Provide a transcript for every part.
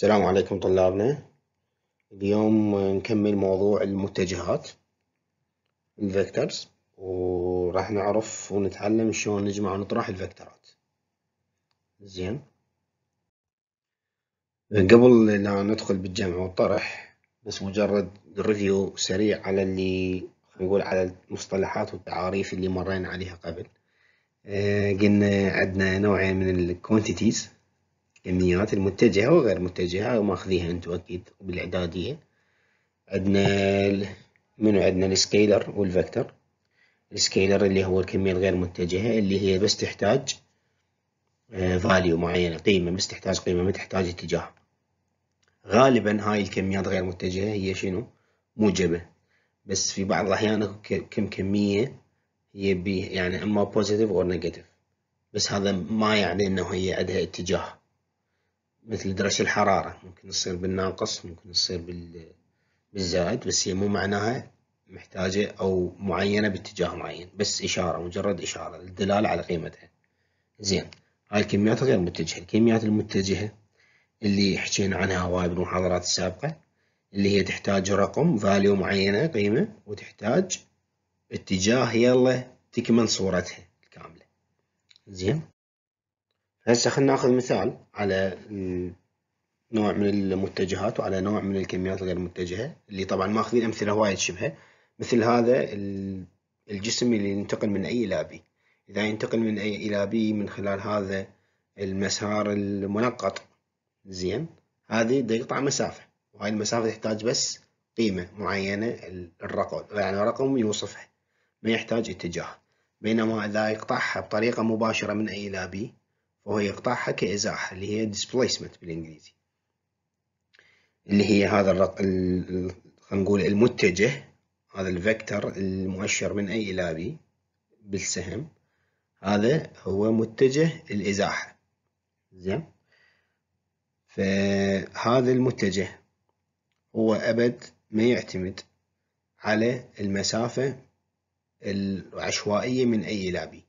السلام عليكم طلابنا اليوم نكمل موضوع المتجهات الفيكتورز وراح نعرف ونتعلم شلون نجمع ونطرح الفيكتورات زين قبل لا ندخل بالجمع والطرح بس مجرد ريفيو سريع على اللي نقول على المصطلحات والتعاريف اللي مرينا عليها قبل آه، قلنا عندنا نوعين من الكوانتيتيز الكميات المتجهة وغير متجهة وماخذيها انتو اكيد بالاعدادية عندنا ال... منو عندنا السكيلر والفكتور السكيلر اللي هو الكمية الغير متجهة اللي هي بس تحتاج فاليو آه، معينة قيمة بس تحتاج قيمة ما تحتاج اتجاه غالبا هاي الكميات غير متجهة هي شنو موجبة بس في بعض الأحيان كم كمية هي بي يعني إما بوزيتيف أو نيجاتيف بس هذا ما يعني إنه هي عندها اتجاه مثل درجة الحرارة ممكن تصير بالناقص ممكن تصير بالزائد بس هي مو معناها محتاجة أو معينة باتجاه معين بس إشارة مجرد إشارة للدلالة على قيمتها زين هاي الكميات غير متجهة الكميات المتجهة اللي حكينا عنها هواي بالمحاضرات السابقة اللي هي تحتاج رقم فاليو معينة قيمة وتحتاج اتجاه يلا تكمل صورتها الكاملة زين هسه خلينا ناخذ مثال على نوع من المتجهات وعلى نوع من الكميات الغير متجهة اللي طبعا ماخذين أمثلة وايد شبهة مثل هذا الجسم اللي ينتقل من أي إلى بي إذا ينتقل من أي إلى بي من خلال هذا المسار المنقط زين هذه دا يقطع مسافة وهاي المسافة تحتاج بس قيمة معينة الرقم يعني رقم يوصفها ما يحتاج اتجاه بينما إذا يقطعها بطريقة مباشرة من أي إلى بي فهو يقطعها كإزاحة اللي هي displacement بالإنجليزي اللي هي هذا الرط... ال... خلينا نقول المتجه هذا الفكتور المؤشر من أي إلى B بالسهم هذا هو متجه الإزاحة زين فهذا المتجه هو أبد ما يعتمد على المسافة العشوائية من أي لابي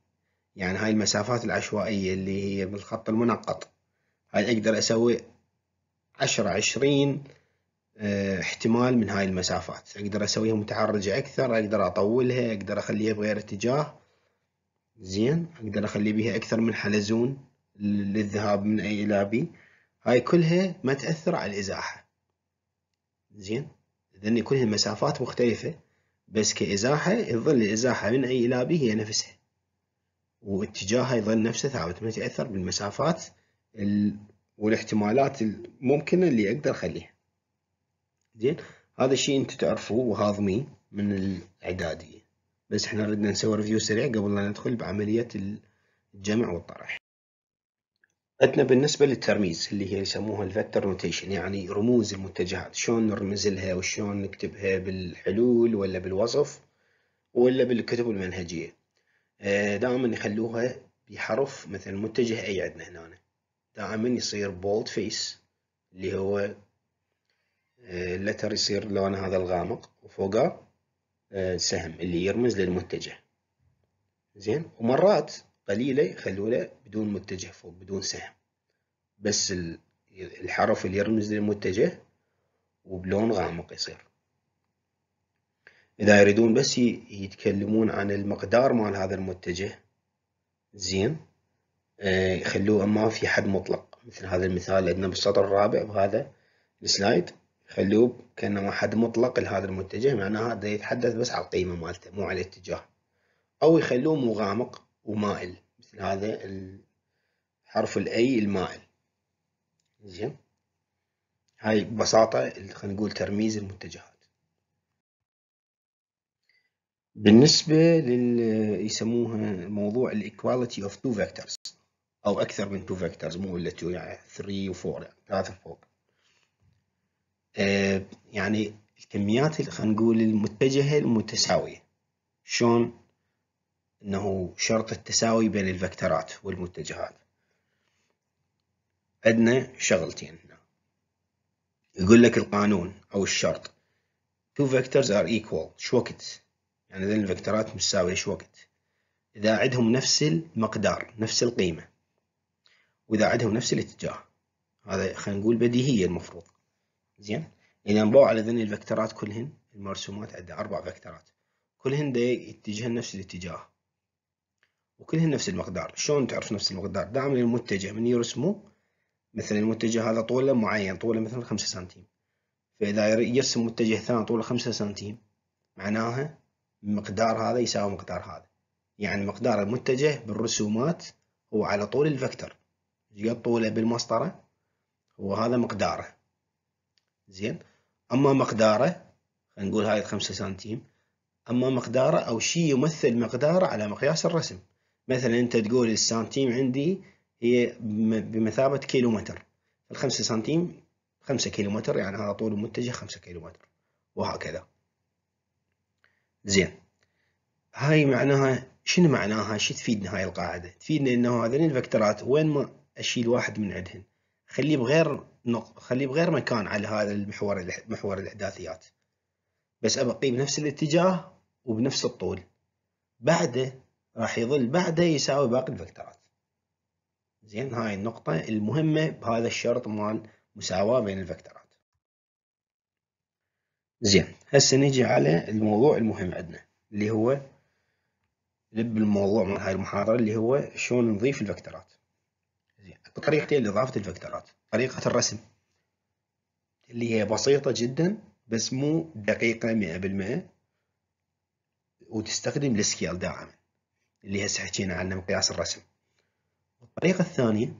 يعني هاي المسافات العشوائية اللي هي بالخط المنقط هاي أقدر أسوي عشرة عشرين آه، احتمال من هاي المسافات أقدر أسويها متعرجة أكثر أقدر أطولها أقدر أخليها بغير اتجاه زين أقدر أخلي بيها أكثر من حلزون للذهاب من أي إلى بي هاي كلها ما تأثر على الإزاحة زين لأن كلها مسافات مختلفة بس كإزاحة يظل الإزاحة من أي إلى بي هي نفسها واتجاهها يظل نفسه ثابت ما يتأثر بالمسافات والاحتمالات الممكنة اللي أقدر أخليها زين هذا الشيء أنت تعرفوه وهاضميه من الإعدادية بس احنا ردنا نسوي ريفيو سريع قبل لا ندخل بعملية الجمع والطرح عندنا بالنسبة للترميز اللي هي يسموها الفكتور نوتيشن يعني رموز المتجهات شلون نرمز لها وشلون نكتبها بالحلول ولا بالوصف ولا بالكتب المنهجية آه، دائما يخلوها بحرف مثل متجه اي عندنا هنا دائما يصير بولد فيس اللي هو اللتر آه، يصير لونه هذا الغامق وفوقه آه، سهم اللي يرمز للمتجه زين ومرات قليلة يخلوا له بدون متجه فوق بدون سهم بس الحرف اللي يرمز للمتجه وبلون غامق يصير اذا يريدون بس يتكلمون عن المقدار مال هذا المتجه زين آه، يخلوه ما في حد مطلق مثل هذا المثال اللي عندنا بالسطر الرابع بهذا السلايد يخلوه كانه حد مطلق لهذا المتجه معناها هذا يتحدث بس على القيمه مالته مو على الاتجاه او يخلوه مغامق ومائل مثل هذا حرف الاي المائل زين هاي ببساطه خلينا نقول ترميز المتجهات بالنسبة لل يسموها موضوع الايكواليتي اوف تو فيكتورز او اكثر من تو فيكتورز مو الا تو يعني 3 و4 يعني 3 آه، يعني الكميات خلينا نقول المتجهة المتساوية شلون انه شرط التساوي بين الفكتورات والمتجهات عندنا شغلتين هنا يقول لك القانون او الشرط two vectors are equal شو وقت يعني ذي الفكتورات متساوية ايش وقت إذا عدهم نفس المقدار نفس القيمة وإذا عدهم نفس الاتجاه هذا خلينا نقول بديهية المفروض زين إذا بو على ذن الفكتورات كلهن المرسومات عندها أربع فكتورات كلهن يتجهن نفس الاتجاه وكلهن نفس المقدار شلون تعرف نفس المقدار دائما المتجه من يرسمه مثلا المتجه هذا طوله معين طوله مثلا خمسة سنتيم فإذا يرسم متجه ثاني طوله خمسة سنتيم معناها مقدار هذا يساوي مقدار هذا يعني مقدار المتجه بالرسومات هو على طول الفكتور قد طوله بالمسطرة هو هذا مقداره زين أما مقداره خلينا نقول هاي 5 سنتيم أما مقداره أو شيء يمثل مقداره على مقياس الرسم مثلا أنت تقول السنتيم عندي هي بمثابة كيلومتر الخمسة سنتيم خمسة كيلومتر يعني هذا طول المتجه خمسة كيلومتر وهكذا زين هاي معناها شنو معناها شو تفيدنا هاي القاعدة تفيدنا انه هذين الفكتورات وين ما اشيل واحد من عندهن خليه بغير نق... خليه بغير مكان على هذا المحور محور الاحداثيات بس ابقيه بنفس الاتجاه وبنفس الطول بعده راح يظل بعده يساوي باقي الفكتورات زين هاي النقطة المهمة بهذا الشرط مال مساواة بين الفكتورات زين هسه نيجي على الموضوع المهم عندنا اللي هو لب الموضوع من هاي المحاضرة اللي هو شلون نضيف الفكتورات زين طريقتين لإضافة الفكتورات طريقة الرسم اللي هي بسيطة جدا بس مو دقيقة 100% وتستخدم السكيل دائما اللي هسه حكينا عنه مقياس الرسم الطريقة الثانية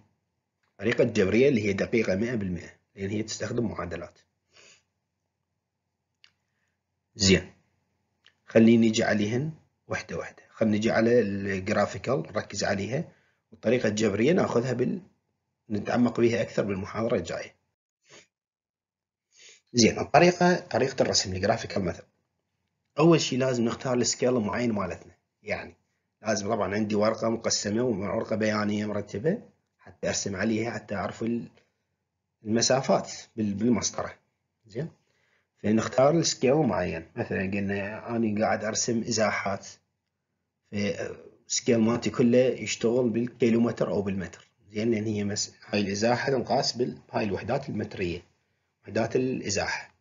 طريقة الجبرية اللي هي دقيقة 100% لأن هي تستخدم معادلات زين خليني نجي عليهن وحدة وحدة خلينا نجي على الجرافيكال نركز عليها والطريقة الجبرية ناخذها بال نتعمق بها أكثر بالمحاضرة الجاية زين الطريقة طريقة الرسم الجرافيكال مثلا أول شيء لازم نختار السكيل معين مالتنا يعني لازم طبعا عندي ورقة مقسمة وورقة بيانية مرتبة حتى أرسم عليها حتى أعرف المسافات بالمسطرة زين فنختار السكيل معين مثلا قلنا أنا قاعد أرسم إزاحات فالسكيل مالتي كله يشتغل بالكيلومتر أو بالمتر زين لأن هي مس... هاي الإزاحة تنقاس بهاي الوحدات المترية وحدات الإزاحة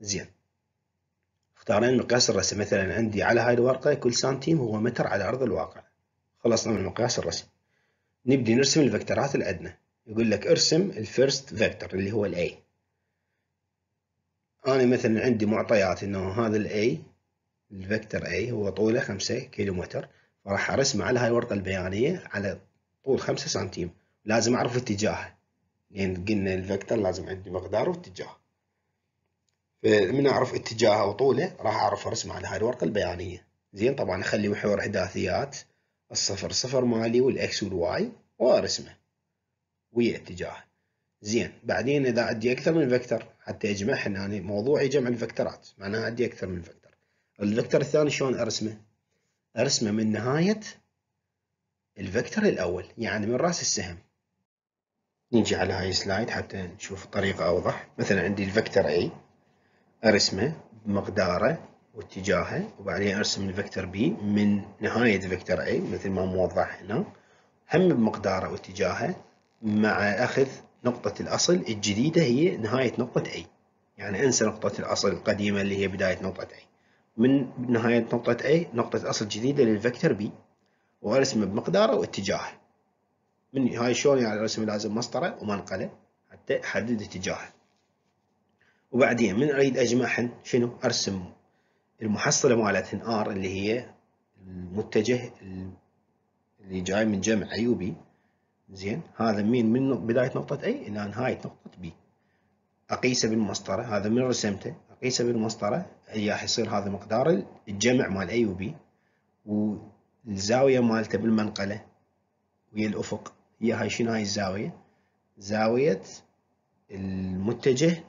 زين اختارنا مقياس الرسم مثلا عندي على هاي الورقة كل سنتيم هو متر على أرض الواقع خلصنا من مقياس الرسم نبدي نرسم الفكترات الأدنى يقول لك ارسم الفيرست فيكتور اللي هو الاي أنا مثلا عندي معطيات أنه هذا الأي الفكتور أي هو طوله خمسة كيلو متر فراح أرسمه على هاي الورقة البيانية على طول خمسة سنتيم لازم أعرف اتجاهه لأن قلنا الفكتور لازم عندي مقداره واتجاهه فمن أعرف اتجاهه وطوله راح أعرف أرسمه على هاي الورقة البيانية زين طبعا أخلي محور إحداثيات الصفر صفر مالي والإكس والواي وأرسمه ويا اتجاهه زين بعدين إذا عندي أكثر من فكتور حتى اجمعها احنا يعني موضوعي جمع الفكترات معناها عندي اكثر من فكتر الفكتر الثاني شلون ارسمه ارسمه من نهايه الفكتر الاول يعني من راس السهم نيجي على هاي السلايد حتى نشوف طريقة اوضح مثلا عندي الفكتر A ارسمه بمقداره واتجاهه وبعدين ارسم الفكتر B من نهايه فكتور A مثل ما موضح هنا هم بمقداره واتجاهه مع اخذ نقطة الأصل الجديدة هي نهاية نقطة A يعني أنسى نقطة الأصل القديمة اللي هي بداية نقطة A من نهاية نقطة A نقطة أصل جديدة للفكتور B وأرسمه بمقداره واتجاهه من هاي شلون يعني أرسم لازم مسطرة ومنقلة حتى أحدد اتجاهه وبعدين من أريد أجمعهن شنو أرسم المحصلة مالتهن R اللي هي المتجه اللي جاي من جمع A و B زين هذا مين من بداية نقطة A إلى نهاية نقطة B أقيسه بالمسطرة هذا من رسمته أقيسه بالمسطرة راح يصير هذا مقدار الجمع مال A و B والزاوية مالته بالمنقلة ويا الأفق هي هاي شنو هاي الزاوية زاوية المتجه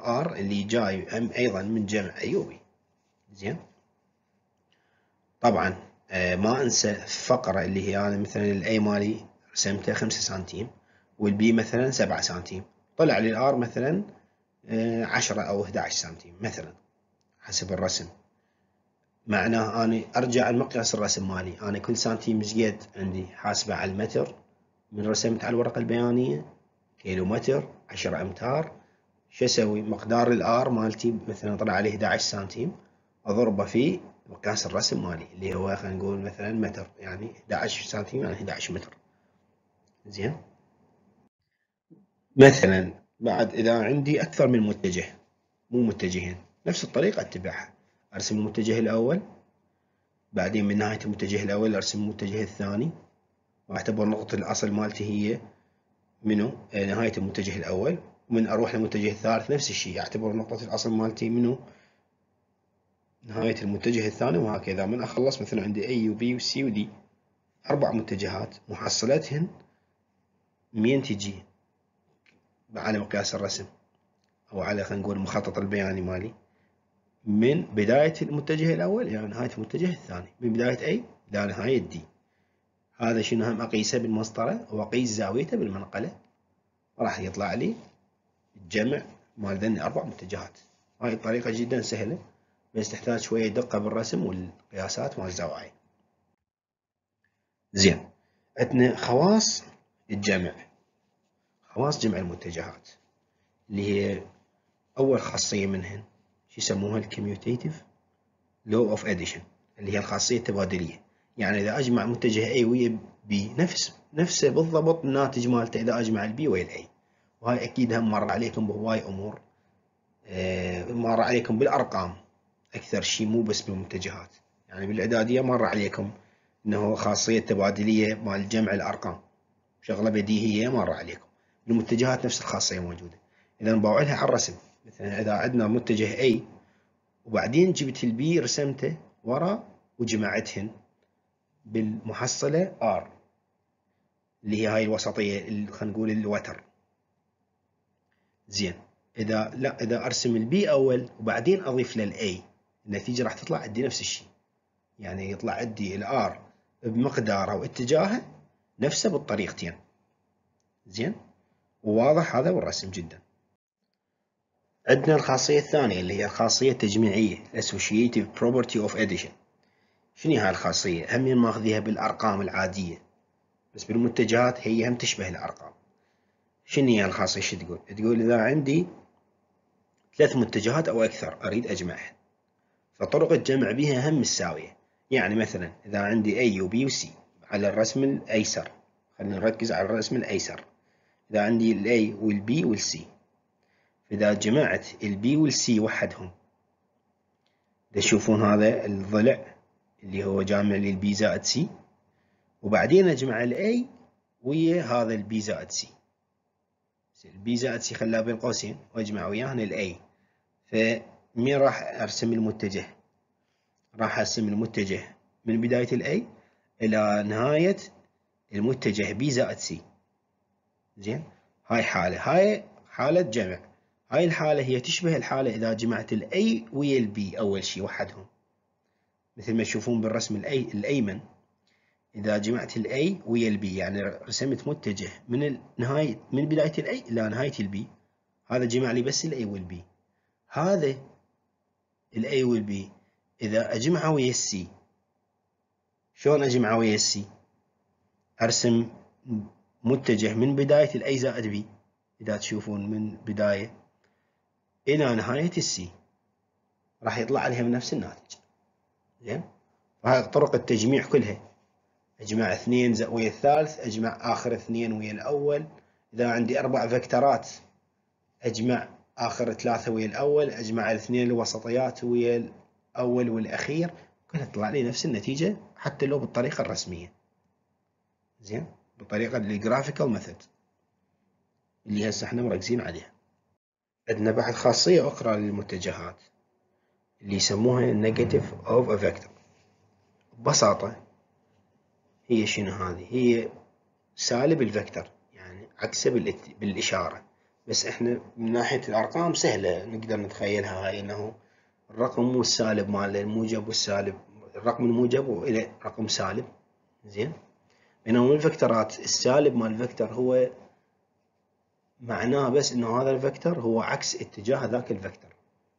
R اللي جاي أيضا من جمع A و B زين طبعا آه، ما انسى الفقرة اللي هي انا مثلا الاي مالي سمته 5 سنتيم والبي مثلا 7 سنتيم طلع لي الار مثلا 10 آه، او 11 سنتيم مثلا حسب الرسم معناه أنا أرجع لمقياس الرسم مالي أنا كل سنتيم زيد عندي حاسبة على المتر من رسمت على الورقة البيانية كيلو متر 10 أمتار شو أسوي مقدار الآر مالتي مثلا طلع عليه 11 سنتيم أضربه في مقياس الرسم مالي اللي هو خلينا نقول مثلا متر يعني 11 سنتيم يعني 11 متر زين مثلا بعد اذا عندي اكثر من متجه مو متجهين نفس الطريقه اتبعها ارسم المتجه الاول بعدين من نهايه المتجه الاول ارسم المتجه الثاني واعتبر نقطه الاصل مالتي هي منو آه، نهايه المتجه الاول ومن اروح للمتجه الثالث نفس الشيء اعتبر نقطه الاصل مالتي منو نهايه المتجه الثاني وهكذا من اخلص مثلا عندي اي وبي وسي ودي اربع متجهات محصلتهن تجي على مقياس الرسم أو على خلينا نقول المخطط البياني مالي من بداية المتجه الأول إلى نهاية المتجه الثاني من بداية أي إلى نهاية دي هذا شنو هم أقيسه بالمسطرة وأقيس زاويته بالمنقلة راح يطلع لي الجمع مال ذني أربع متجهات هاي الطريقة جدا سهلة بس تحتاج شوية دقة بالرسم والقياسات مال الزوايا زين عندنا خواص الجمع خواص جمع المنتجعات اللي هي أول خاصية منهن شو يسموها الكميوتيتيف لو اوف اديشن اللي هي الخاصية التبادلية يعني إذا أجمع متجه A ويا B نفس نفسه بالضبط الناتج مالته إذا أجمع البي ويا الأي وهاي أكيد هم مر عليكم بهواي أمور آه مر عليكم بالأرقام أكثر شيء مو بس بالمتجهات يعني بالإعدادية مر عليكم أنه خاصية تبادلية مال جمع الأرقام شغله بديهيه مر عليكم المتجهات نفس الخاصيه موجوده اذا بوعدها لها على الرسم مثلا اذا عندنا متجه اي وبعدين جبت البي رسمته ورا وجمعتهن بالمحصله ار اللي هي هاي الوسطيه خلينا نقول الوتر زين اذا لا اذا ارسم البي اول وبعدين اضيف للاي النتيجه راح تطلع عندي نفس الشيء يعني يطلع عندي الار بمقداره واتجاهه نفسه بالطريقتين زين وواضح هذا والرسم جدا عندنا الخاصية الثانية اللي هي الخاصية التجميعية Associative Property of Addition شنو هاي الخاصية؟ هم ماخذيها بالأرقام العادية بس بالمنتجات هي هم تشبه الأرقام شنو هي الخاصية شو تقول؟ تقول إذا عندي ثلاث منتجات أو أكثر أريد أجمعها فطرق الجمع بها هم الساوية يعني مثلا إذا عندي A و B و C على الرسم الأيسر خلينا نركز على الرسم الأيسر إذا عندي ال A وال B وال C فإذا جمعت ال B وال C وحدهم تشوفون هذا الضلع اللي هو جامع B زائد سي وبعدين اجمع الاي ويا هذا B زائد سي B زائد سي خلاه بين قوسين واجمع وياهن هنا الاي فمين راح ارسم المتجه راح ارسم المتجه من بدايه الاي إلى نهاية المتجه بي زائد سي زين هاي حالة هاي حالة جمع هاي الحالة هي تشبه الحالة إذا جمعت الأي ويا البي أول شيء وحدهم مثل ما تشوفون بالرسم الأي الأيمن إذا جمعت الأي ويا البي يعني رسمت متجه من نهاية من بداية الأي إلى نهاية البي هذا جمع لي بس الأي والبي هذا الأي والبي إذا أجمعه ويا السي شلون مع ويا السي أرسم متجه من بداية الأي زائد بي إذا تشوفون من بداية إلى نهاية السي راح يطلع عليها من نفس الناتج زين وهاي طرق التجميع كلها أجمع اثنين ويا الثالث أجمع آخر اثنين ويا الأول إذا عندي أربع فكترات أجمع آخر ثلاثة ويا الأول أجمع الاثنين الوسطيات ويا الأول والأخير تطلع لي نفس النتيجة حتى لو بالطريقة الرسمية زين بالطريقة الجرافيكال ميثود اللي هسه احنا مركزين عليها عندنا بعد خاصية أخرى للمتجهات اللي يسموها نيجاتيف اوف ا فيكتور ببساطة هي شنو هذه هي سالب الفيكتور يعني عكسه بالإشارة بس احنا من ناحية الأرقام سهلة نقدر نتخيلها هاي انه الرقم والسالب ماله الموجب والسالب الرقم الموجب وإلى رقم سالب زين بينما الفكتورات السالب مال الفكتور هو معناه بس انه هذا الفكتور هو عكس اتجاه ذاك الفكتور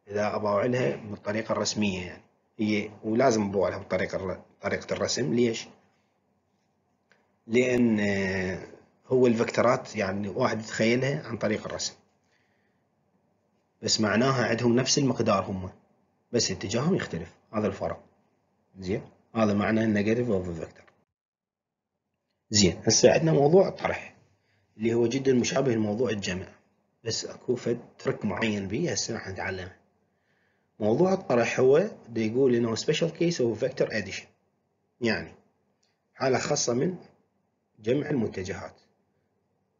اذا ابوع لها بالطريقه الرسميه يعني هي ولازم ابوع لها بطريقه طريقه الرسم ليش؟ لان آه، هو الفكتورات يعني واحد يتخيلها عن طريق الرسم بس معناها عندهم نفس المقدار هم بس اتجاههم يختلف هذا الفرق زين هذا معنى النيجاتيف اوف فيكتور زين هسه عندنا موضوع طرح اللي هو جدا مشابه لموضوع الجمع بس اكو فد ترك معين به هسه راح نتعلمه موضوع الطرح هو دا يقول انه سبيشال كيس اوف فيكتور اديشن يعني حالة خاصة من جمع المتجهات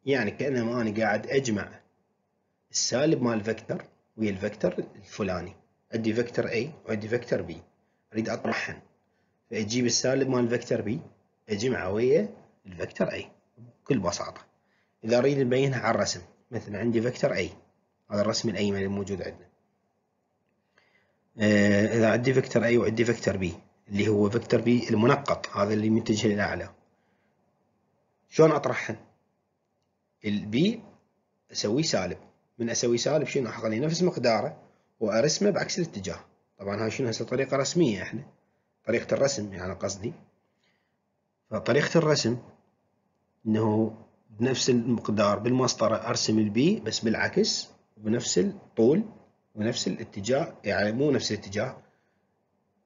يعني كأنما أنا قاعد أجمع السالب مال الفكتور ويا الفكتور الفلاني عندي فيكتور A وعندي فيكتور B أريد أطرحهم فأجيب السالب مال فيكتور B أجمعه ويا الفيكتور A بكل بساطة إذا أريد نبينها على الرسم مثلا عندي فيكتور A هذا الرسم الأيمن الموجود عندنا آه، إذا عندي فيكتور A وعندي فيكتور B اللي هو فيكتور B المنقط هذا اللي متجه للأعلى شلون أطرحهن؟ البي أسويه سالب من أسوي سالب شنو احط لي نفس مقداره وارسمه بعكس الاتجاه طبعا هاي شنو هسه طريقه رسميه احنا طريقه الرسم يعني قصدي فطريقه الرسم انه بنفس المقدار بالمسطره ارسم البي بس بالعكس وبنفس الطول ونفس الاتجاه يعني مو نفس الاتجاه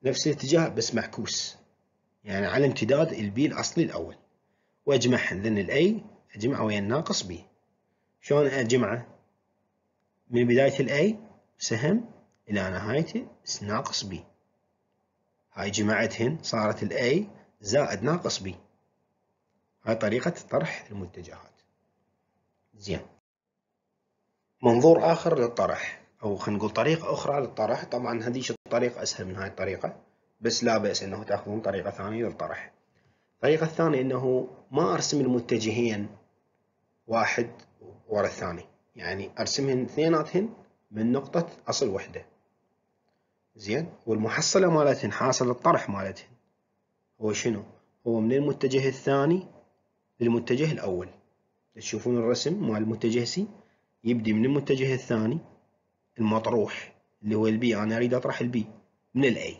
نفس الاتجاه بس معكوس يعني على امتداد البي الاصلي الاول واجمعهن لان الاي اجمعه ويا الناقص بي شلون اجمعه من بدايه الاي سهم إلى نهايته اس ناقص بي هاي جمعتهن صارت الاي زائد ناقص بي هاي طريقة طرح المتجهات زين منظور آخر للطرح أو خلينا نقول طريقة أخرى للطرح طبعا هذيش الطريقة أسهل من هاي الطريقة بس لا بأس أنه تأخذون طريقة ثانية للطرح الطريقة الثانية أنه ما أرسم المتجهين واحد ورا الثاني يعني أرسمهن اثنيناتهن من نقطة أصل وحدة زين والمحصلة مالتهن حاصل الطرح مالتهن هو شنو هو من المتجه الثاني للمتجه الأول تشوفون الرسم مال المتجه سي يبدي من المتجه الثاني المطروح اللي هو البي أنا أريد أطرح البي من الأي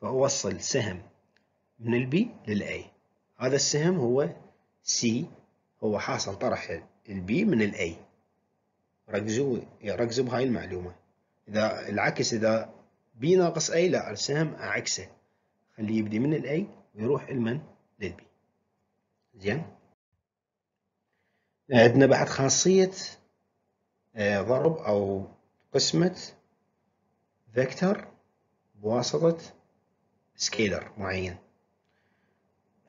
فأوصل سهم من البي للأي هذا السهم هو سي هو حاصل طرح البي من الأي ركزوا ركزوا بهاي المعلومة إذا العكس إذا بي ناقص أي لا أرسم عكسه خليه يبدي من الأي ويروح المن للبي زين عندنا بعد خاصية آه، ضرب أو قسمة فيكتور بواسطة سكيلر معين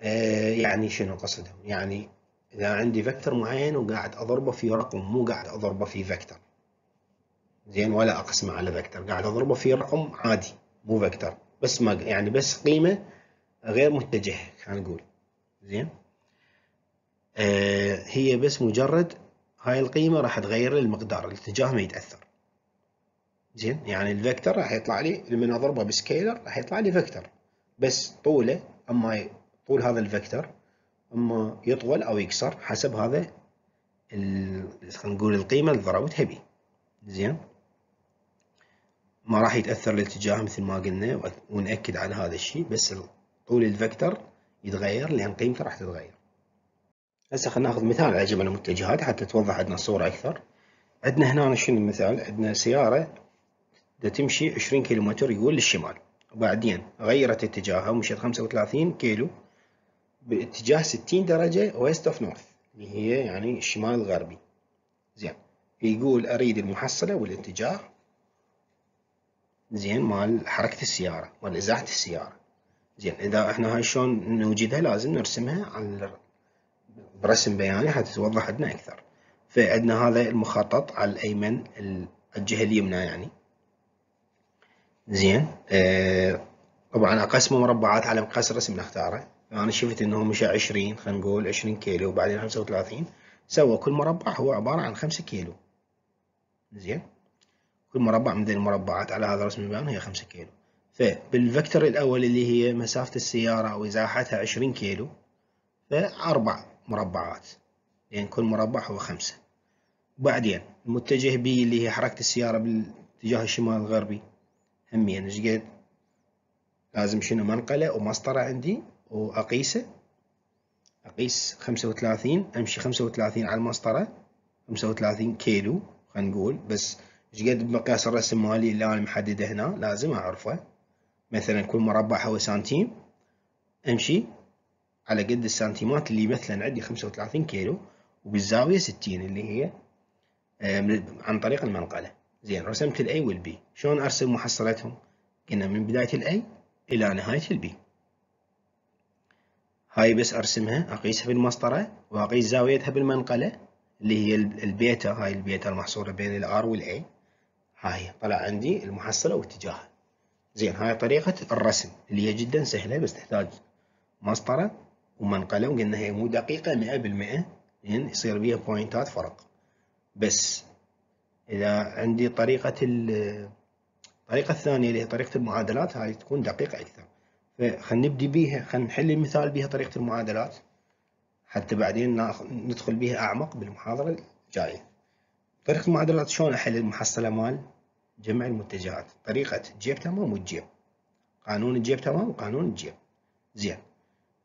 آه، يعني شنو قصدهم يعني إذا عندي فيكتور معين وقاعد أضربه في رقم مو قاعد أضربه في فيكتور زين ولا أقسمه على فيكتور قاعد أضربه في رقم عادي مو فيكتور بس ما يعني بس قيمة غير متجهة خلينا نقول زين آه هي بس مجرد هاي القيمة راح تغير المقدار الاتجاه ما يتأثر زين يعني الفيكتور راح يطلع لي لما اضربه بسكيلر راح يطلع لي فيكتور بس طوله اما طول هذا الفيكتور اما يطول او يكسر حسب هذا خلينا نقول القيمه اللي ضربتها بي زين ما راح يتاثر الاتجاه مثل ما قلنا وناكد على هذا الشيء بس طول الفكتور يتغير لان قيمته راح تتغير هسه خلينا ناخذ مثال على جبل المتجهات حتى توضح عندنا الصوره اكثر عندنا هنا شنو المثال عندنا سياره دا تمشي 20 كيلو يقول للشمال وبعدين غيرت اتجاهها ومشيت 35 كيلو باتجاه 60 درجة ويست اوف نورث اللي هي يعني الشمال الغربي زين يقول اريد المحصلة والاتجاه زين مال حركة السيارة مال ازاحة السيارة زين اذا احنا هاي شلون نوجدها لازم نرسمها على برسم بياني حتى توضح عندنا اكثر فعندنا هذا المخطط على الايمن الجهة اليمنى يعني زين آه طبعا اقسمه مربعات على مقاس الرسم نختاره أنا شفت إنه مشى 20 خلينا نقول 20 كيلو وبعدين 35 سوى كل مربع هو عبارة عن 5 كيلو زين كل مربع من ذي المربعات على هذا رسم البيان هي 5 كيلو فبالفكتور الأول اللي هي مسافة السيارة وإزاحتها 20 كيلو فأربع مربعات لأن يعني كل مربع هو 5 بعدين المتجه بي اللي هي حركة السيارة بالاتجاه الشمال الغربي همين ايش قد لازم شنو منقلة ومسطرة عندي وأقيسه أقيس خمسة وثلاثين أمشي خمسة وثلاثين على المسطرة خمسة وثلاثين كيلو خلينا نقول بس ايش قد بمقياس الرسم مالي اللي أنا محدده هنا لازم أعرفه مثلا كل مربع هو سنتيم أمشي على قد السنتيمات اللي مثلا عندي خمسة وثلاثين كيلو وبالزاوية ستين اللي هي آه، عن طريق المنقلة زين رسمت الأي والبي شلون أرسم محصلتهم؟ قلنا من بداية الأي إلى نهاية البي هاي بس ارسمها اقيسها بالمسطره واقيس زاويتها بالمنقله اللي هي البيتا هاي البيتا المحصوره بين الار والاي هاي طلع عندي المحصله واتجاهها زين هاي طريقه الرسم اللي هي جدا سهله بس تحتاج مسطره ومنقله وقلنا هي مو دقيقه 100% لان يصير بيها بوينتات فرق بس اذا عندي طريقه الطريقه الثانيه اللي هي طريقه المعادلات هاي تكون دقيقه اكثر نبدي بيها نحل المثال بيها طريقة المعادلات حتى بعدين ندخل بيها أعمق بالمحاضرة الجاية طريقة المعادلات شلون أحل المحصلة مال جمع المنتجات طريقة جيب تمام والجيب قانون الجيب تمام وقانون الجيب زين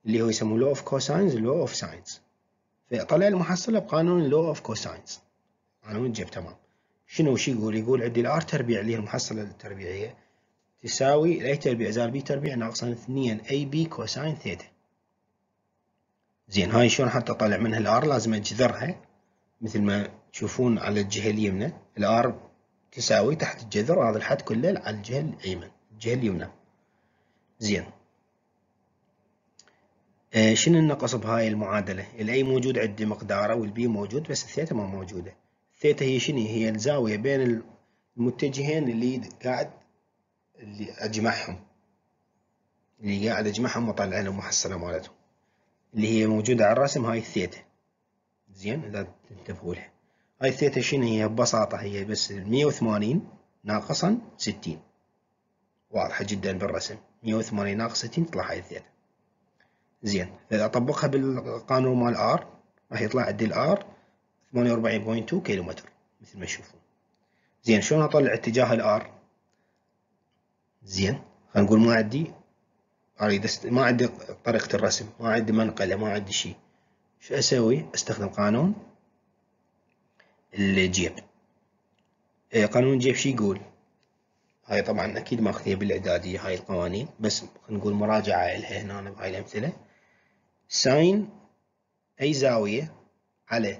اللي هو يسموه لو اوف كوساينز لو اوف ساينز فطلع المحصلة بقانون لو اوف كوساينز قانون الجيب تمام شنو وش يقول يقول عندي الار تربيع اللي هي المحصلة التربيعية تساوي لأي تربيع زائد بي تربيع ناقصا 2 أي بي كوساين ثيتا زين هاي شلون حتى أطلع منها الآر لازم أجذرها مثل ما تشوفون على الجهة اليمنى الآر تساوي تحت الجذر هذا الحد كله على الجهة الأيمن الجهة اليمنى زين آه شنو النقص بهاي المعادلة؟ الاي موجود عندي مقداره والبي موجود بس الثيتا ما موجودة. الثيتا هي شنو؟ هي الزاوية بين المتجهين اللي قاعد اللي أجمعهم اللي قاعد أجمعهم وأطلع لهم محصلة مالتهم اللي هي موجودة على الرسم هاي الثيتا زين إذا تنتبهوا لها هاي الثيتا شنو هي ببساطة هي بس 180 ناقصا 60 واضحة جدا بالرسم 180 ناقص 60 تطلع هاي الثيتا زين فإذا أطبقها بالقانون مال ار راح يطلع عندي الآر 48.2 وأربعين كيلو متر مثل ما تشوفون زين شلون أطلع اتجاه الآر زين خنقول ما عندي اريد است... ما عندي طريقة الرسم ما عندي منقلة ما عندي شيء شو اسوي استخدم قانون الجيب إيه، قانون الجيب شو يقول هاي طبعا اكيد ماخذيها بالاعدادية هاي القوانين بس نقول مراجعة لها هنا بهاي الامثلة ساين اي زاوية على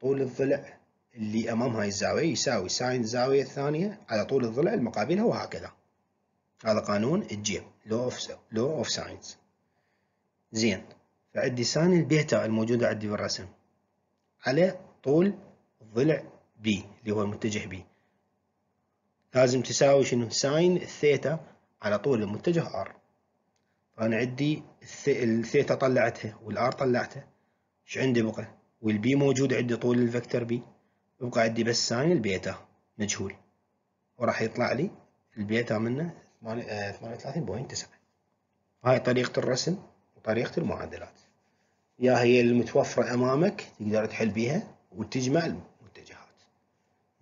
طول الضلع اللي امام هاي الزاوية يساوي ساين الزاوية الثانية على طول الضلع المقابلها وهكذا هذا قانون الجيم لو اوف لو اوف ساينس زين فعندي ساين البيتا الموجودة عندي بالرسم على طول ضلع بي اللي هو المتجه بي لازم تساوي شنو ساين الثيتا على طول المتجه ار فأنا عندي الثيتا طلعتها والار طلعتها ايش عندي بقى والبي موجود عندي طول الفكتور بي يبقى عندي بس ساين البيتا مجهول وراح يطلع لي البيتا منه 38.7 آه، هاي طريقة الرسم وطريقة المعادلات يا هي المتوفرة أمامك تقدر تحل بيها وتجمع المتجهات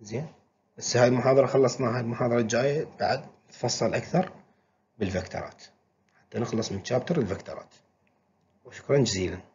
زين بس هاي المحاضرة خلصناها المحاضرة الجاية بعد نتفصل أكثر بالفكتورات حتى نخلص من شابتر الفكتورات وشكرا جزيلا